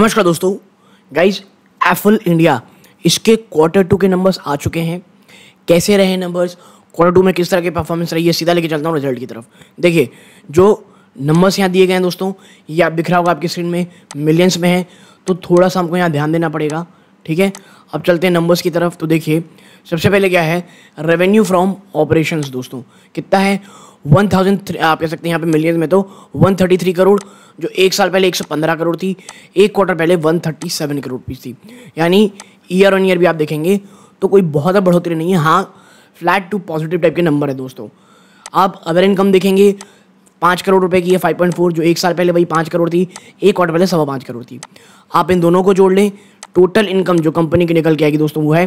नमस्कार दोस्तों guys Affle India इसके क्वार्टर टू के नंबर्स आ चुके हैं कैसे रहे नंबर्स क्वार्टर टू में किस तरह के परफॉर्मेंस रही है सीधा लेके चलता हूँ रिजल्ट की तरफ देखिए जो नंबर्स यहाँ दिए गए हैं दोस्तों ये आप दिख रहा होगा आपकी स्क्रीन में मिलियंस में है तो थोड़ा सा हमको यहाँ ध्यान देना पड़ेगा ठीक है अब चलते हैं नंबर्स की तरफ तो देखिए सबसे पहले क्या है रेवेन्यू फ्रॉम ऑपरेशंस दोस्तों कितना है वन थाउजेंड थ्री आप कह सकते हैं यहाँ पे मिलियन में तो वन थर्टी थ्री करोड़ जो एक साल पहले एक सौ पंद्रह करोड़ थी एक क्वार्टर पहले one thirty seven crore rupees थी यानी ईयर ऑन ईयर भी आप देखेंगे तो कोई बहुत बढ़ोतरी नहीं है हाँ फ्लैट टू पॉजिटिव टाइप के नंबर है दोस्तों आप अदर इनकम देखेंगे पाँच करोड़ रुपए की है फाइव पॉइंट फोर जो एक साल पहले भाई पाँच करोड़ थी एक क्वार्टर पहले सवा पाँच करोड़ थी आप इन दोनों को जोड़ लें टोटल इनकम जो कंपनी की निकल के आएगी दोस्तों वो है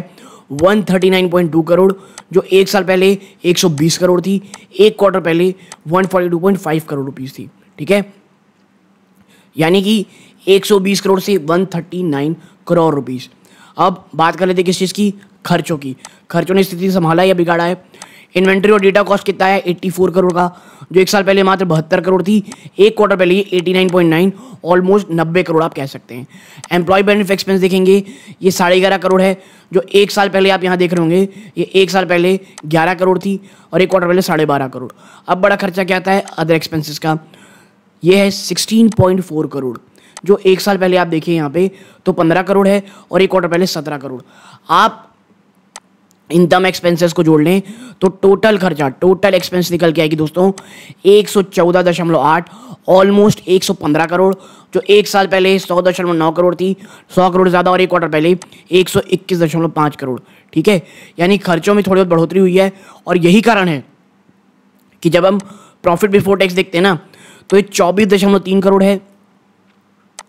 139.2 करोड़ जो एक साल पहले 120 करोड़ थी एक क्वार्टर पहले 142.5 करोड़ रुपीस थी ठीक है यानी कि 120 करोड़ से 139 करोड़ रुपीस अब बात कर लेते किस चीज़ की खर्चों की खर्चों ने स्थिति संभाला या बिगाड़ा है इन्वेंट्री और डेटा कॉस्ट कितना है फोर करोड़ का जो एक साल पहले मात्र बहत्तर करोड़ थी एक क्वार्टर पहले eighty nine point nine almost नब्बे करोड़ आप कह सकते हैं एम्प्लॉय बेनिफिट एक्सपेंस देखेंगे ये साढ़े ग्यारह करोड़ है जो एक साल पहले आप यहाँ देख रहे होंगे ये एक साल पहले ग्यारह करोड़ थी और एक क्वार्टर पहले साढ़े बारह करोड़ अब बड़ा खर्चा क्या आता है अदर एक्सपेंसिस का ये है सिक्सटीन पॉइंट फोर करोड़ जो एक साल पहले आप देखिए यहाँ पे तो पंद्रह करोड़ है और एक क्वार्टर पहले सत्रह करोड़ आप इन दम एक्सपेंसेस को जोड़ लें तो टोटल खर्चा टोटल एक्सपेंस निकल के आएगी दोस्तों एक सौ चौदह दशमलव आठ ऑलमोस्ट एक सौ पंद्रह करोड़ जो एक साल पहले सौ दशमलव नौ करोड़ थी सौ करोड़ ज़्यादा और एक क्वार्टर पहले एक सौ इक्कीस दशमलव पांच करोड़ ठीक है यानी खर्चों में थोड़ी बहुत बढ़ोतरी हुई है और यही कारण है कि जब हम प्रॉफिट बिफोर टैक्स देखते हैं ना तो ये चौबीस दशमलव तीन करोड़ है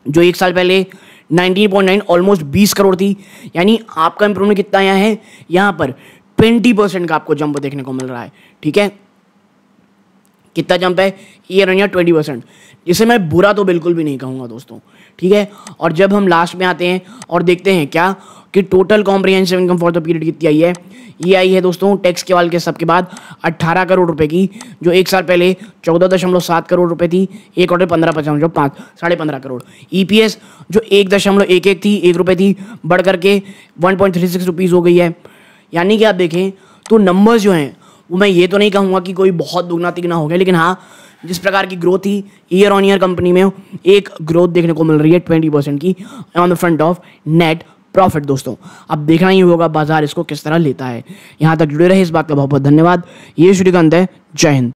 जो एक साल पहले 19.9 ऑलमोस्ट 20 करोड़ थी यानी आपका इंप्रूवमेंट कितना आया है यहां पर 20 परसेंट का आपको जंप देखने को मिल रहा है ठीक है कितना जंप है year on year twenty percent जिसे मैं बुरा तो बिल्कुल भी नहीं कहूंगा दोस्तों ठीक है और जब हम लास्ट में आते हैं और देखते हैं क्या कि total comprehensive income for the period कितनी आई है ये आई है दोस्तों टैक्स के वाल के सब के बाद 18 करोड़ रुपए की जो एक साल पहले चौदह दशमलव सात करोड़ रुपए थी एक ऑर्डर पंद्रह जो पाँच साढ़े पंद्रह करोड़ ईपीएस e जो एक दशमलव एक एक थी एक रुपये थी बढ़ करके one point three six rupees हो गई है यानी कि आप देखें तो नंबर्स जो हैं वो मैं ये तो नहीं कहूँगा कि कोई बहुत दुगना तिगना हो गया लेकिन हाँ जिस प्रकार की ग्रोथ थी ईयर ऑन ईयर कंपनी में एक ग्रोथ देखने को मिल रही है ट्वेंटी परसेंट की on the front of net profit दोस्तों अब देखना ही होगा बाजार इसको किस तरह लेता है यहाँ तक जुड़े रहे इस बात का बहुत बहुत धन्यवाद ये श्रीकांत है जय हिंद